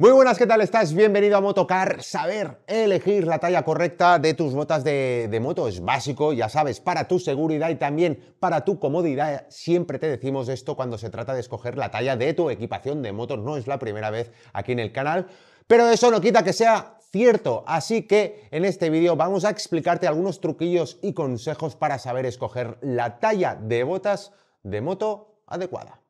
Muy buenas, ¿qué tal estás? Bienvenido a Motocar. Saber elegir la talla correcta de tus botas de, moto es básico, ya sabes, para tu seguridad y también para tu comodidad. Siempre te decimos esto cuando se trata de escoger la talla de tu equipación de moto. No es la primera vez aquí en el canal, pero eso no quita que sea cierto. Así que en este vídeo vamos a explicarte algunos truquillos y consejos para saber escoger la talla de botas de moto adecuada.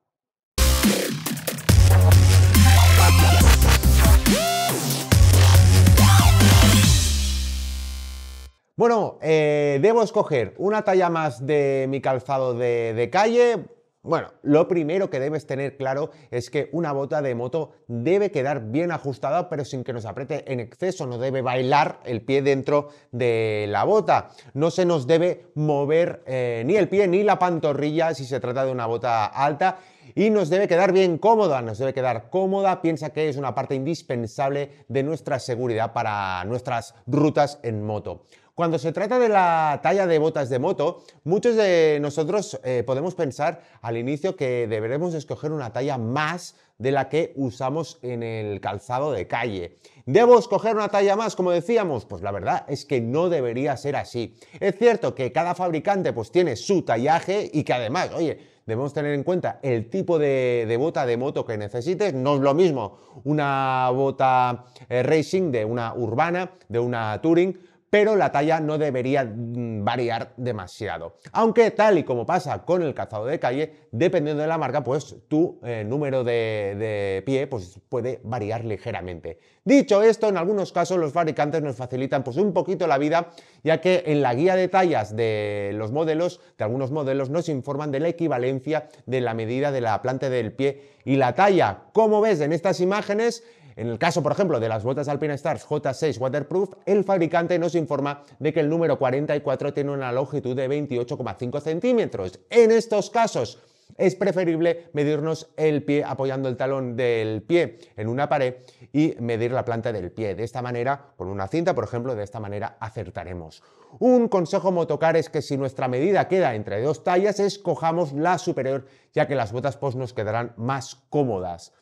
Bueno, eh, debo escoger una talla más de mi calzado de, calle. Bueno, lo primero que debes tener claro es que una bota de moto debe quedar bien ajustada, pero sin que nos apriete en exceso, no debe bailar el pie dentro de la bota, no se nos debe mover eh, ni el pie ni la pantorrilla si se trata de una bota alta y nos debe quedar bien cómoda, nos debe quedar cómoda, piensa que es una parte indispensable de nuestra seguridad para nuestras rutas en moto. Cuando se trata de la talla de botas de moto, muchos de nosotros eh, podemos pensar al inicio que deberemos escoger una talla más de la que usamos en el calzado de calle. ¿Debo escoger una talla más, como decíamos? Pues la verdad es que no debería ser así. Es cierto que cada fabricante pues tiene su tallaje y que además, oye, debemos tener en cuenta el tipo de, bota de moto que necesites. No es lo mismo una bota eh, racing de una urbana, de una touring, pero la talla no debería mm, variar demasiado. Aunque tal y como pasa con el calzado de calle, dependiendo de la marca, pues tu eh, número de, pie pues, puede variar ligeramente. Dicho esto, en algunos casos los fabricantes nos facilitan pues, un poquito la vida, ya que en la guía de tallas de los modelos, de algunos modelos, nos informan de la equivalencia de la medida de la planta del pie y la talla. Como ves en estas imágenes, en el caso, por ejemplo, de las botas alpine Stars J6 Waterproof, el fabricante nos informa de que el número 44 tiene una longitud de 28,5 centímetros. En estos casos, es preferible medirnos el pie apoyando el talón del pie en una pared y medir la planta del pie. De esta manera, con una cinta, por ejemplo, de esta manera acertaremos. Un consejo motocar es que si nuestra medida queda entre dos tallas, escojamos la superior, ya que las botas post nos quedarán más cómodas.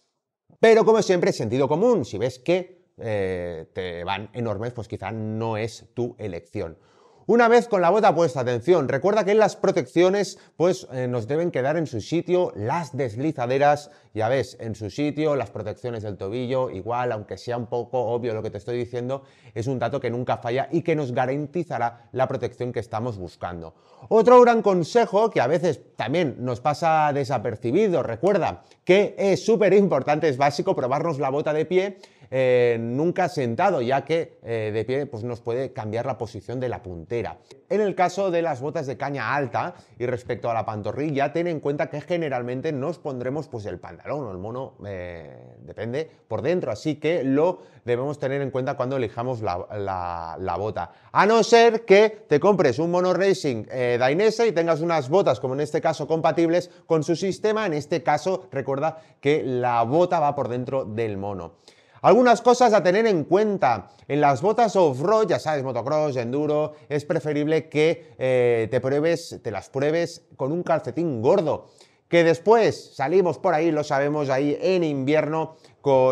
Pero como siempre, sentido común, si ves que eh, te van enormes, pues quizá no es tu elección. Una vez con la bota puesta, atención, recuerda que en las protecciones pues eh, nos deben quedar en su sitio las deslizaderas, ya ves, en su sitio, las protecciones del tobillo, igual, aunque sea un poco obvio lo que te estoy diciendo, es un dato que nunca falla y que nos garantizará la protección que estamos buscando. Otro gran consejo que a veces también nos pasa desapercibido, recuerda que es súper importante, es básico probarnos la bota de pie eh, nunca sentado, ya que eh, de pie pues, nos puede cambiar la posición de la puntera. En el caso de las botas de caña alta y respecto a la pantorrilla, ten en cuenta que generalmente nos pondremos pues, el pantalón o el mono, eh, depende, por dentro, así que lo debemos tener en cuenta cuando elijamos la, la bota. A no ser que te compres un mono racing Dainese y tengas unas botas, como en este caso, compatibles con su sistema, en este caso recuerda que la bota va por dentro del mono. Algunas cosas a tener en cuenta. En las botas off-road, ya sabes, motocross, enduro, es preferible que eh, te, pruebes, te las pruebes con un calcetín gordo que después salimos por ahí, lo sabemos, ahí en invierno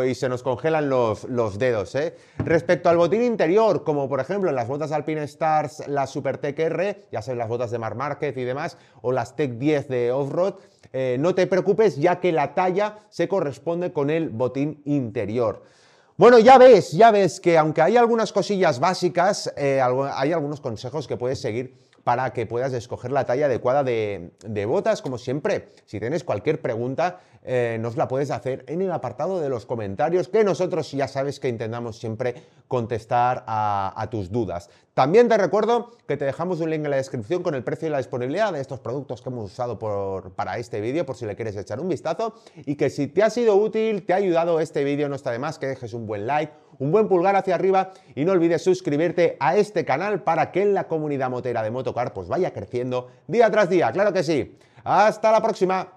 y se nos congelan los, los dedos. ¿eh? Respecto al botín interior, como por ejemplo en las botas Alpine Stars, las Super R, ya sabes, las botas de Mar Market y demás, o las Tech 10 de Offroad, eh, no te preocupes ya que la talla se corresponde con el botín interior. Bueno, ya ves, ya ves que aunque hay algunas cosillas básicas, eh, hay algunos consejos que puedes seguir para que puedas escoger la talla adecuada de, botas. Como siempre, si tienes cualquier pregunta, eh, nos la puedes hacer en el apartado de los comentarios, que nosotros ya sabes que intentamos siempre contestar a, tus dudas. También te recuerdo que te dejamos un link en la descripción con el precio y la disponibilidad de estos productos que hemos usado para este vídeo, por si le quieres echar un vistazo, y que si te ha sido útil, te ha ayudado este vídeo, no está de más que dejes un buen like, un buen pulgar hacia arriba y no olvides suscribirte a este canal para que la comunidad motera de Motocar pues vaya creciendo día tras día, claro que sí. Hasta la próxima.